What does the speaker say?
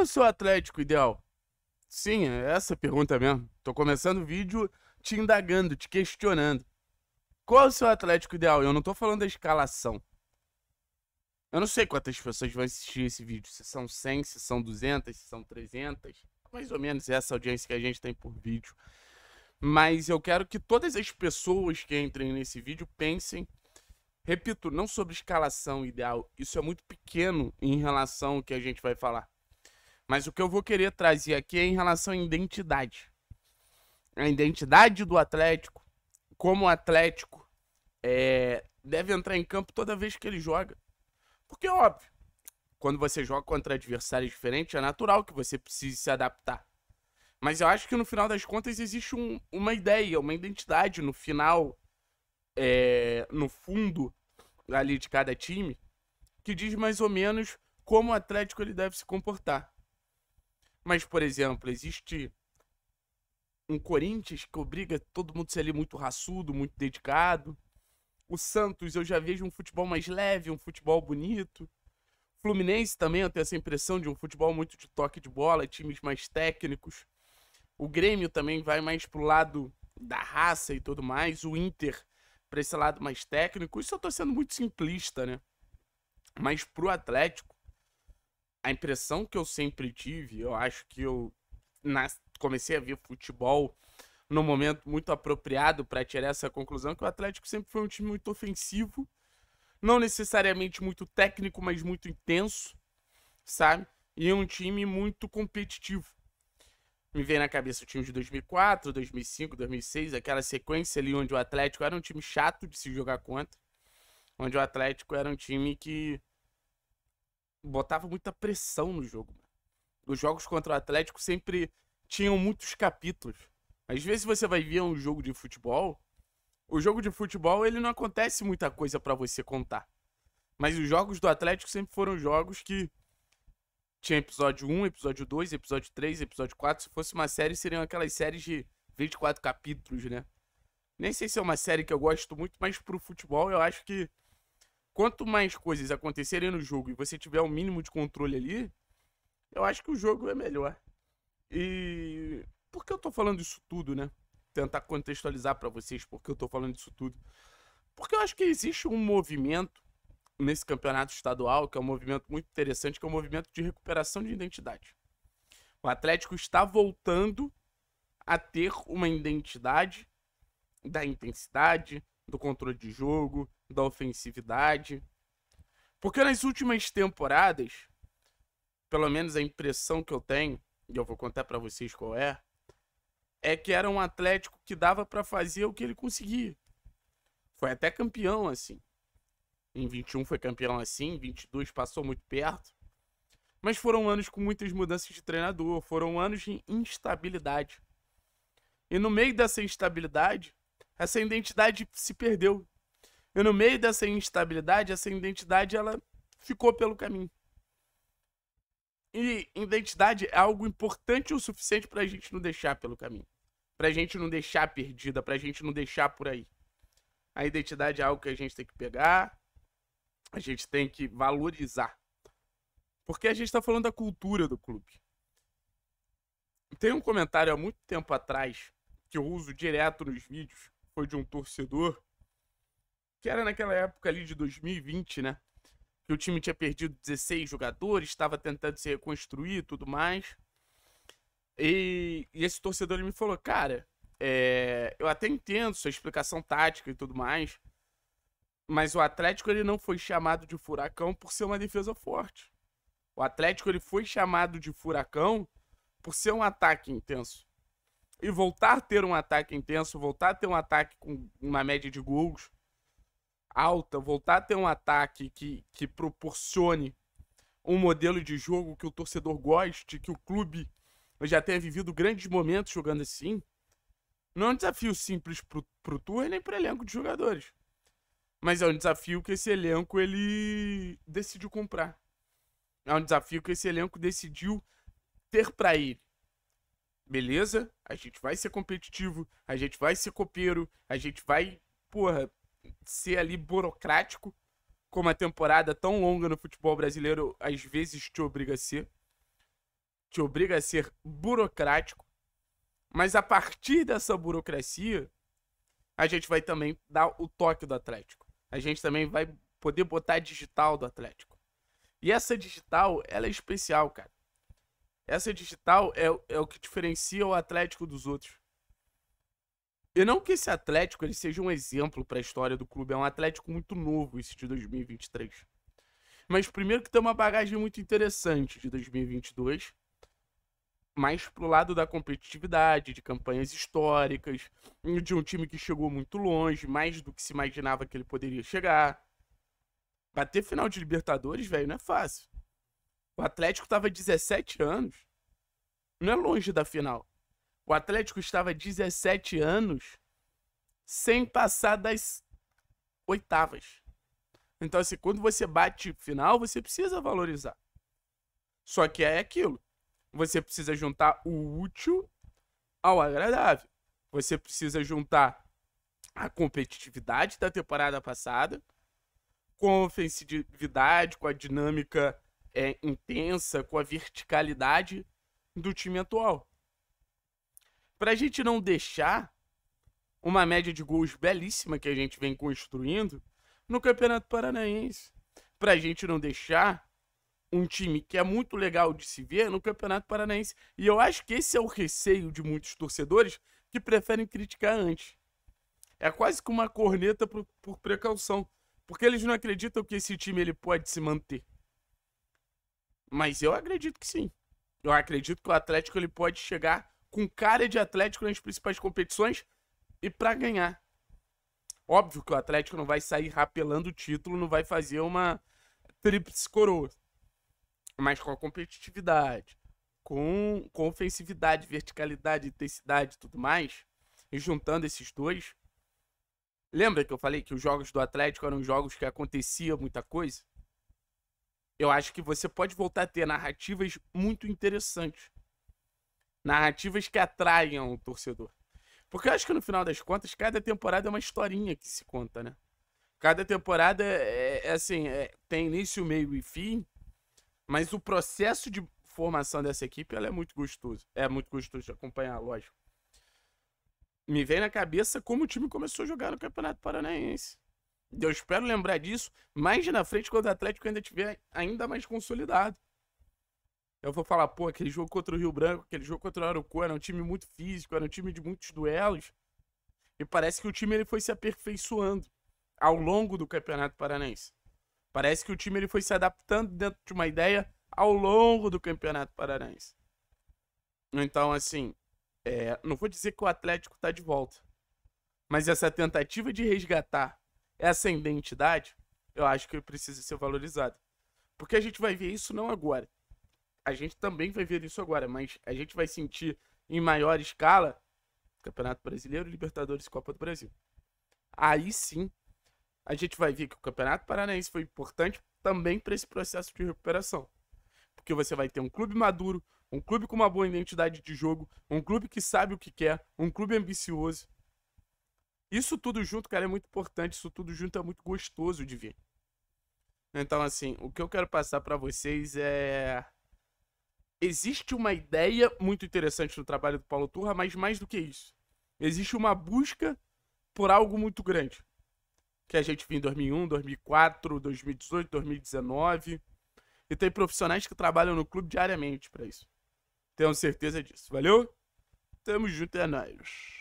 é o seu Atlético ideal? Sim, é essa pergunta mesmo. Tô começando o vídeo te indagando, te questionando. Qual é o seu Atlético ideal? Eu não tô falando da escalação. Eu não sei quantas pessoas vão assistir esse vídeo. Se são 100, se são 200, se são 300. Mais ou menos é essa audiência que a gente tem por vídeo. Mas eu quero que todas as pessoas que entrem nesse vídeo pensem Repito, não sobre escalação ideal, isso é muito pequeno em relação ao que a gente vai falar. Mas o que eu vou querer trazer aqui é em relação à identidade. A identidade do Atlético, como o Atlético é, deve entrar em campo toda vez que ele joga. Porque é óbvio, quando você joga contra adversários diferentes, é natural que você precise se adaptar. Mas eu acho que no final das contas existe um, uma ideia, uma identidade no final, é, no fundo ali de cada time, que diz mais ou menos como o Atlético ele deve se comportar. Mas, por exemplo, existe um Corinthians que obriga todo mundo a ser ali muito raçudo, muito dedicado. O Santos, eu já vejo um futebol mais leve, um futebol bonito. Fluminense também, eu tenho essa impressão de um futebol muito de toque de bola, times mais técnicos. O Grêmio também vai mais pro lado da raça e tudo mais. O Inter para esse lado mais técnico. Isso eu tô sendo muito simplista, né? Mas pro Atlético, a impressão que eu sempre tive, eu acho que eu nas, comecei a ver futebol no momento muito apropriado para tirar essa conclusão, que o Atlético sempre foi um time muito ofensivo, não necessariamente muito técnico, mas muito intenso, sabe? E um time muito competitivo. Me vem na cabeça o time de 2004, 2005, 2006, aquela sequência ali onde o Atlético era um time chato de se jogar contra, onde o Atlético era um time que botava muita pressão no jogo. Os jogos contra o Atlético sempre tinham muitos capítulos. Às vezes você vai ver um jogo de futebol, o jogo de futebol ele não acontece muita coisa para você contar. Mas os jogos do Atlético sempre foram jogos que tinha episódio 1, episódio 2, episódio 3, episódio 4. Se fosse uma série, seriam aquelas séries de 24 capítulos, né? Nem sei se é uma série que eu gosto muito, mas pro futebol eu acho que quanto mais coisas acontecerem no jogo e você tiver o um mínimo de controle ali, eu acho que o jogo é melhor. E por que eu tô falando isso tudo, né? Tentar contextualizar para vocês por que eu tô falando isso tudo. Porque eu acho que existe um movimento nesse campeonato estadual, que é um movimento muito interessante, que é um movimento de recuperação de identidade. O Atlético está voltando a ter uma identidade da intensidade, do controle de jogo, da ofensividade. Porque nas últimas temporadas, pelo menos a impressão que eu tenho, e eu vou contar para vocês qual é, é que era um Atlético que dava para fazer o que ele conseguia. Foi até campeão assim. Em 21 foi campeão assim, em 22 passou muito perto. Mas foram anos com muitas mudanças de treinador, foram anos de instabilidade. E no meio dessa instabilidade, essa identidade se perdeu. E no meio dessa instabilidade, essa identidade ela ficou pelo caminho. E identidade é algo importante o suficiente para a gente não deixar pelo caminho. para a gente não deixar perdida, para a gente não deixar por aí. A identidade é algo que a gente tem que pegar, a gente tem que valorizar. Porque a gente está falando da cultura do clube. Tem um comentário há muito tempo atrás que eu uso direto nos vídeos, foi de um torcedor que era naquela época ali de 2020, né? Que o time tinha perdido 16 jogadores, estava tentando se reconstruir e tudo mais. E, e, esse torcedor ele me falou, cara, é, eu até entendo sua explicação tática e tudo mais, mas o Atlético ele não foi chamado de furacão por ser uma defesa forte. O Atlético ele foi chamado de furacão por ser um ataque intenso. E voltar a ter um ataque intenso, voltar a ter um ataque com uma média de gols, alta, voltar a ter um ataque que, que proporcione um modelo de jogo que o torcedor goste, que o clube já tenha vivido grandes momentos jogando assim, não é um desafio simples pro, pro Tour nem pro elenco de jogadores. Mas é um desafio que esse elenco ele decidiu comprar. É um desafio que esse elenco decidiu ter para ele. Beleza? A gente vai ser competitivo, a gente vai ser copeiro, a gente vai, porra, ser ali burocrático, como a temporada tão longa no futebol brasileiro às vezes te obriga a ser. Te obriga a ser burocrático. Mas a partir dessa burocracia, a gente vai também dar o toque do Atlético. A gente também vai poder botar a digital do Atlético. E essa digital, ela é especial, cara. Essa digital é, é o que diferencia o Atlético dos outros. E não que esse Atlético ele seja um exemplo para a história do clube, é um Atlético muito novo esse de 2023. Mas primeiro que tem uma bagagem muito interessante de 2022, mais pro lado da competitividade, de campanhas históricas, de um time que chegou muito longe, mais do que se imaginava que ele poderia chegar. Bater final de Libertadores, velho, não é fácil. O Atlético tava 17 anos. Não é longe da final. O Atlético estava 17 anos sem passar das oitavas. Então, assim, quando você bate final, você precisa valorizar. Só que é aquilo. Você precisa juntar o útil ao agradável. Você precisa juntar a competitividade da temporada passada com a ofensividade, com a dinâmica é, intensa, com a verticalidade do time atual pra gente não deixar uma média de gols belíssima que a gente vem construindo no Campeonato Paranaense. Pra gente não deixar um time que é muito legal de se ver no Campeonato Paranaense. E eu acho que esse é o receio de muitos torcedores que preferem criticar antes. É quase que uma corneta por, por precaução. Porque eles não acreditam que esse time ele pode se manter. Mas eu acredito que sim. Eu acredito que o Atlético ele pode chegar com cara de Atlético nas principais competições e para ganhar. Óbvio que o Atlético não vai sair rapelando o título, não vai fazer uma tríplice coroa. Mas com a competitividade, com, com ofensividade, verticalidade, intensidade e tudo mais, e juntando esses dois. Lembra que eu falei que os jogos do Atlético eram jogos que acontecia muita coisa? Eu acho que você pode voltar a ter narrativas muito interessantes Narrativas que atraiam o torcedor. Porque eu acho que no final das contas, cada temporada é uma historinha que se conta, né? Cada temporada é, é assim, é, tem início, meio e fim, mas o processo de formação dessa equipe ela é muito gostoso. É muito gostoso de acompanhar, lógico. Me vem na cabeça como o time começou a jogar no Campeonato Paranaense. Eu espero lembrar disso mais na frente quando o Atlético ainda estiver ainda mais consolidado. Eu vou falar, pô, aquele jogo contra o Rio Branco, aquele jogo contra o Arucu, era um time muito físico, era um time de muitos duelos. E parece que o time ele foi se aperfeiçoando ao longo do Campeonato Paranaense. Parece que o time ele foi se adaptando dentro de uma ideia ao longo do Campeonato Paranaense. Então, assim, é, não vou dizer que o Atlético está de volta, mas essa tentativa de resgatar essa identidade, eu acho que precisa ser valorizada. Porque a gente vai ver isso não agora, a gente também vai ver isso agora, mas a gente vai sentir em maior escala Campeonato Brasileiro, Libertadores e Copa do Brasil. Aí sim, a gente vai ver que o Campeonato Paranaense foi importante também para esse processo de recuperação. Porque você vai ter um clube maduro, um clube com uma boa identidade de jogo, um clube que sabe o que quer, um clube ambicioso. Isso tudo junto, cara, é muito importante, isso tudo junto é muito gostoso de ver. Então, assim, o que eu quero passar para vocês é existe uma ideia muito interessante no trabalho do Paulo Turra, mas mais do que isso, existe uma busca por algo muito grande. Que a gente viu em 2001, 2004, 2018, 2019. E tem profissionais que trabalham no clube diariamente para isso. Tenho certeza disso. Valeu? Tamo junto, é nóis.